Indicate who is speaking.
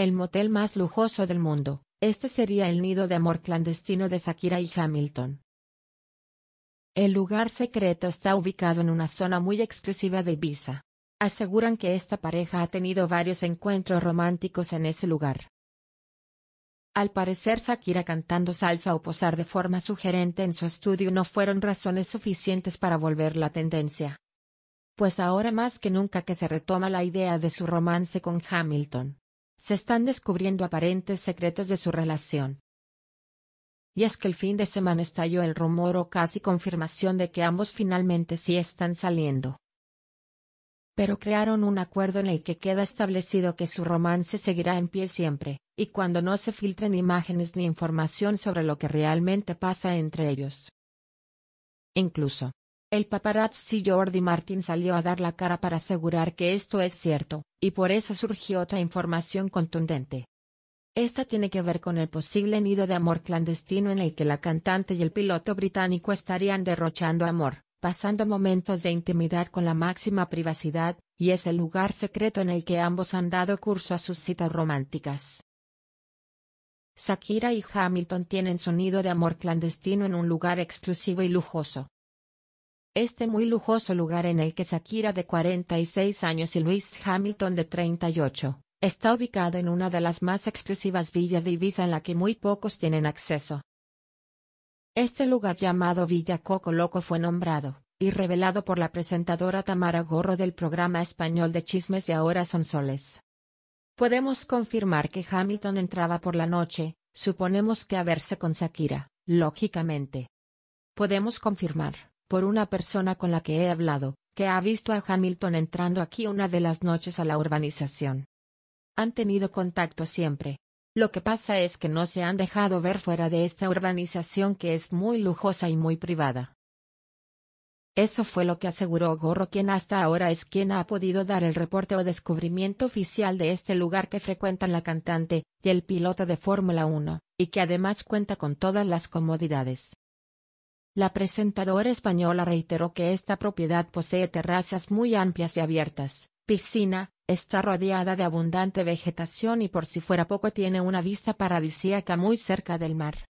Speaker 1: el motel más lujoso del mundo. Este sería el nido de amor clandestino de Shakira y Hamilton. El lugar secreto está ubicado en una zona muy exclusiva de Ibiza. Aseguran que esta pareja ha tenido varios encuentros románticos en ese lugar. Al parecer Shakira cantando salsa o posar de forma sugerente en su estudio no fueron razones suficientes para volver la tendencia. Pues ahora más que nunca que se retoma la idea de su romance con Hamilton se están descubriendo aparentes secretos de su relación. Y es que el fin de semana estalló el rumor o casi confirmación de que ambos finalmente sí están saliendo. Pero crearon un acuerdo en el que queda establecido que su romance seguirá en pie siempre, y cuando no se filtren imágenes ni información sobre lo que realmente pasa entre ellos. Incluso, el paparazzi Jordi Martin salió a dar la cara para asegurar que esto es cierto, y por eso surgió otra información contundente. Esta tiene que ver con el posible nido de amor clandestino en el que la cantante y el piloto británico estarían derrochando amor, pasando momentos de intimidad con la máxima privacidad, y es el lugar secreto en el que ambos han dado curso a sus citas románticas. Shakira y Hamilton tienen su nido de amor clandestino en un lugar exclusivo y lujoso, este muy lujoso lugar en el que Shakira de 46 años y Luis Hamilton de 38, está ubicado en una de las más exclusivas villas de Ibiza en la que muy pocos tienen acceso. Este lugar llamado Villa Coco Loco fue nombrado y revelado por la presentadora Tamara Gorro del programa español de chismes y ahora son soles. Podemos confirmar que Hamilton entraba por la noche, suponemos que a verse con Shakira, lógicamente. Podemos confirmar por una persona con la que he hablado, que ha visto a Hamilton entrando aquí una de las noches a la urbanización. Han tenido contacto siempre. Lo que pasa es que no se han dejado ver fuera de esta urbanización que es muy lujosa y muy privada. Eso fue lo que aseguró Gorro quien hasta ahora es quien ha podido dar el reporte o descubrimiento oficial de este lugar que frecuentan la cantante y el piloto de Fórmula 1, y que además cuenta con todas las comodidades. La presentadora española reiteró que esta propiedad posee terrazas muy amplias y abiertas, piscina, está rodeada de abundante vegetación y por si fuera poco tiene una vista paradisíaca muy cerca del mar.